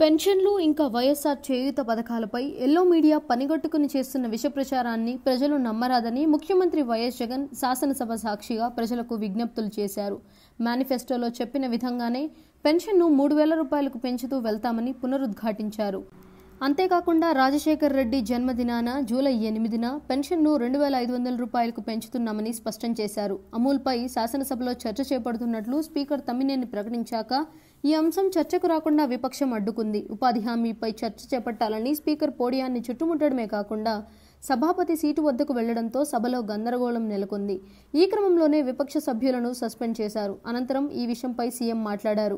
పెన్షన్లు ఇంకా వైఎస్ఆర్ చేయూత పథకాలపై ఎల్లో మీడియా పనిగట్టుకుని చేస్తున్న విష ప్రచారాన్ని ప్రజలు నమ్మరాదని ముఖ్యమంత్రి వైఎస్ జగన్ శాసనసభ సాక్షిగా ప్రజలకు విజ్ఞప్తులు చేశారు మేనిఫెస్టోలో చెప్పిన విధంగానే పెన్షన్ను మూడు వేల రూపాయలకు పెంచుతూ వెళ్తామని పునరుద్ఘాటించారు అంతేకాకుండా రాజశేఖర్ రెడ్డి జన్మదినాన జూలై ఎనిమిదిన పెన్షన్ను రెండు వేల ఐదు వందల రూపాయలకు పెంచుతున్నామని స్పష్టం చేశారు అమూల్పై శాసనసభలో చర్చ చేపడుతున్నట్లు స్పీకర్ తమ్మినేని ప్రకటించాక ఈ అంశం చర్చకు రాకుండా విపక్షం అడ్డుకుంది ఉపాధి హామీపై చర్చ చేపట్టాలని స్పీకర్ పోడియాన్ని చుట్టుముట్టడమే కాకుండా సభాపతి సీటు వద్దకు వెళ్లడంతో సభలో గందరగోళం నెలకొంది ఈ క్రమంలోనే విపక్ష సభ్యులను సస్పెండ్ చేశారు అనంతరం ఈ విషయంపై సీఎం మాట్లాడారు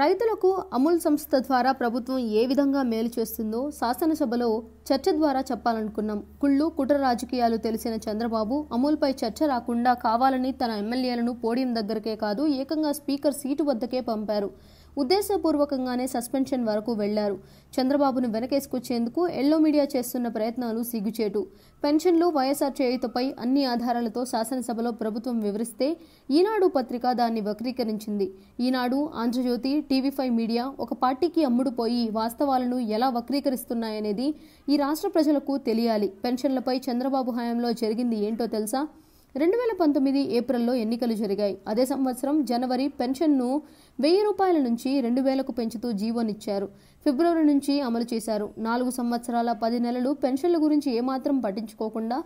రైతులకు అమూల్ సంస్థ ద్వారా ప్రభుత్వం ఏ విధంగా మేలు చేస్తుందో శాసనసభలో చర్చ ద్వారా చెప్పాలనుకున్నాం కుళ్ళు కుట్ర రాజకీయాలు తెలిసిన చంద్రబాబు అమూల్పై చర్చ రాకుండా కావాలని తన ఎమ్మెల్యేలను పోడియం దగ్గరకే కాదు ఏకంగా స్పీకర్ సీటు వద్దకే పంపారు ఉద్దేశపూర్వకంగానే సస్పెన్షన్ వరకు వెళ్లారు చంద్రబాబును వెనకేసుకొచ్చేందుకు ఎల్లో మీడియా చేస్తున్న ప్రయత్నాలు సిగ్గుచేటు పెన్షన్లు వైఎస్ఆర్ చేయుతపై అన్ని ఆధారాలతో శాసనసభలో ప్రభుత్వం వివరిస్తే ఈనాడు పత్రిక దాన్ని వక్రీకరించింది Eenadu Andhra Jyothi TV five media ఒక పార్టీకి అమ్ముడుపోయి వాస్తవాలను ఎలా వక్రీకరిస్తున్నాయనేది ఈ రాష్ట్ర ప్రజలకు తెలియాలి పెన్షన్లపై చంద్రబాబు హయాంలో జరిగింది ఏంటో తెలుసా రెండు వేల పంతొమ్మిది ఏప్రిల్లో ఎన్నికలు జరిగాయి అదే సంవత్సరం జనవరి పెన్షన్ను వెయ్యి రూపాయల నుంచి రెండు వేలకు పెంచుతూ జీవోనిచ్చారు ఫిబ్రవరి నుంచి అమలు చేశారు నాలుగు సంవత్సరాల పది నెలలు పెన్షన్ల గురించి ఏమాత్రం పట్టించుకోకుండా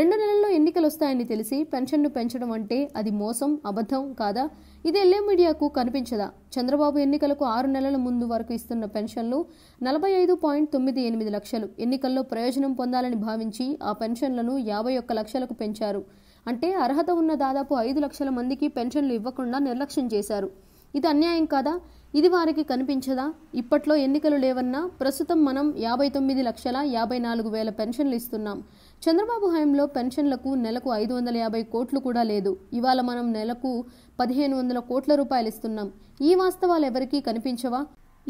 రెండు నెలల్లో ఎన్నికలు వస్తాయని తెలిసి పెన్షన్ను పెంచడం అంటే అది మోసం అబద్ధం కాదా ఇది ఎల్లే మీడియాకు కనిపించదా చంద్రబాబు ఎన్నికలకు ఆరు నెలల ముందు వరకు ఇస్తున్న పెన్షన్లు నలభై ఐదు పాయింట్ తొమ్మిది ఎనిమిది లక్షలు ఎన్నికల్లో ప్రయోజనం పొందాలని భావించి ఆ పెన్షన్లను యాభై ఒక్క లక్షలకు పెంచారు అంటే అర్హత ఉన్న దాదాపు ఐదు లక్షల మందికి పెన్షన్లు ఇవ్వకుండా నిర్లక్ష్యం చేశారు ఇది అన్యాయం కాదా ఇది వారికి కనిపించదా ఇప్పట్లో ఎన్నికలు లేవన్నా ప్రస్తుతం మనం యాభై తొమ్మిది లక్షల యాభై నాలుగు వేల పెన్షన్లు ఇస్తున్నాం చంద్రబాబు హయాంలో పెన్షన్లకు నెలకు ఐదు వందల యాభై కోట్లు కూడా లేదు ఇవాళ మనం నెలకు పదిహేను వందల కోట్ల రూపాయలు ఇస్తున్నాం ఈ వాస్తవాలు ఎవరికీ కనిపించవా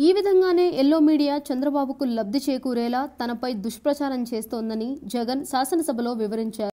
ఈ విధంగానే ఎల్లో మీడియా చంద్రబాబుకు లబ్ధి చేకూరేలా తనపై దుష్ప్రచారం చేస్తోందని జగన్ శాసనసభలో వివరించారు